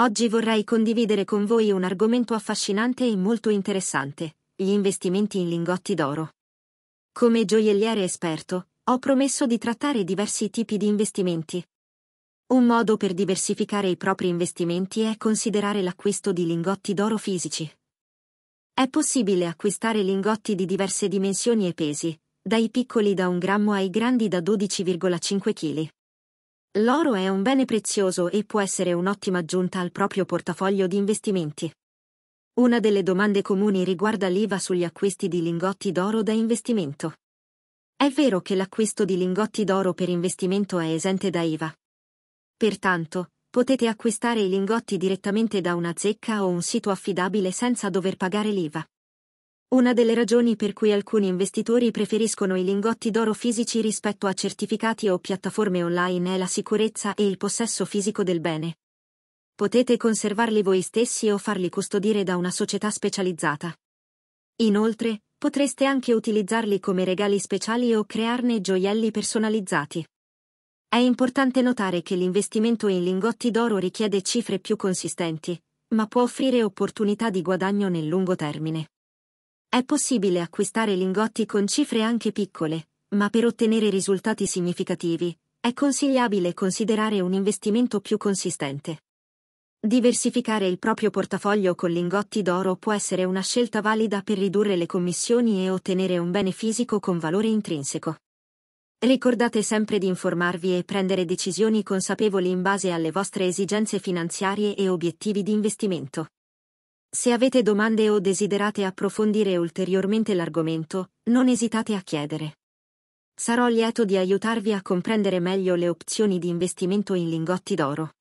Oggi vorrei condividere con voi un argomento affascinante e molto interessante, gli investimenti in lingotti d'oro. Come gioielliere esperto, ho promesso di trattare diversi tipi di investimenti. Un modo per diversificare i propri investimenti è considerare l'acquisto di lingotti d'oro fisici. È possibile acquistare lingotti di diverse dimensioni e pesi, dai piccoli da 1 grammo ai grandi da 12,5 kg. L'oro è un bene prezioso e può essere un'ottima aggiunta al proprio portafoglio di investimenti. Una delle domande comuni riguarda l'IVA sugli acquisti di lingotti d'oro da investimento. È vero che l'acquisto di lingotti d'oro per investimento è esente da IVA. Pertanto, potete acquistare i lingotti direttamente da una zecca o un sito affidabile senza dover pagare l'IVA. Una delle ragioni per cui alcuni investitori preferiscono i lingotti d'oro fisici rispetto a certificati o piattaforme online è la sicurezza e il possesso fisico del bene. Potete conservarli voi stessi o farli custodire da una società specializzata. Inoltre, potreste anche utilizzarli come regali speciali o crearne gioielli personalizzati. È importante notare che l'investimento in lingotti d'oro richiede cifre più consistenti, ma può offrire opportunità di guadagno nel lungo termine. È possibile acquistare lingotti con cifre anche piccole, ma per ottenere risultati significativi, è consigliabile considerare un investimento più consistente. Diversificare il proprio portafoglio con lingotti d'oro può essere una scelta valida per ridurre le commissioni e ottenere un bene fisico con valore intrinseco. Ricordate sempre di informarvi e prendere decisioni consapevoli in base alle vostre esigenze finanziarie e obiettivi di investimento. Se avete domande o desiderate approfondire ulteriormente l'argomento, non esitate a chiedere. Sarò lieto di aiutarvi a comprendere meglio le opzioni di investimento in lingotti d'oro.